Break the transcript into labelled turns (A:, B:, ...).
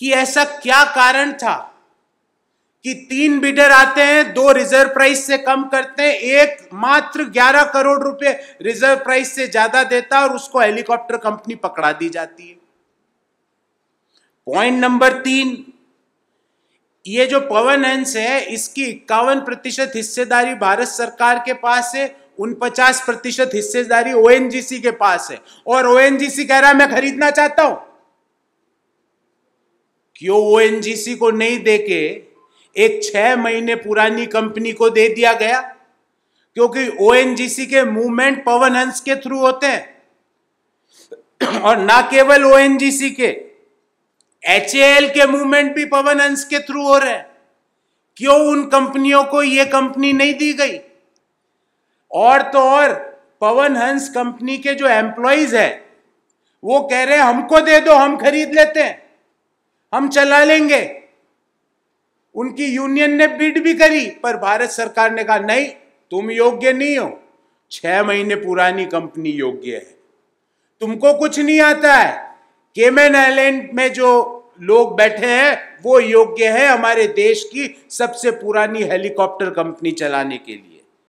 A: कि ऐसा क्या कारण था कि तीन बिडर आते हैं दो रिजर्व प्राइस से कम करते हैं एक मात्र 11 करोड़ रुपए रिजर्व प्राइस से ज्यादा देता और उसको हेलीकॉप्टर कंपनी पकड़ा दी जाती है पॉइंट नंबर तीन ये जो पवन हंस है इसकी इक्यावन प्रतिशत हिस्सेदारी भारत सरकार के पास है उन पचास प्रतिशत हिस्सेदारी ओएनजीसी के पास है और ओएनजीसी कह रहा है मैं खरीदना चाहता हूं क्यों ओएनजीसी को नहीं देके एक छह महीने पुरानी कंपनी को दे दिया गया क्योंकि ओएनजीसी के मूवमेंट पवन हंस के थ्रू होते हैं और ना केवल ओएनजीसी के एच के मूवमेंट भी पवन हंस के थ्रू हो रहे हैं क्यों उन कंपनियों को यह कंपनी नहीं दी गई और तो और पवन हंस कंपनी के जो एम्प्लॉयज है वो कह रहे हैं हमको दे दो हम खरीद लेते हैं हम चला लेंगे उनकी यूनियन ने बिड भी करी पर भारत सरकार ने कहा नहीं तुम योग्य नहीं हो छह महीने पुरानी कंपनी योग्य है तुमको कुछ नहीं आता है केमेन आइलैंड में जो लोग बैठे हैं वो योग्य है हमारे देश की सबसे पुरानी हेलीकॉप्टर कंपनी चलाने के लिए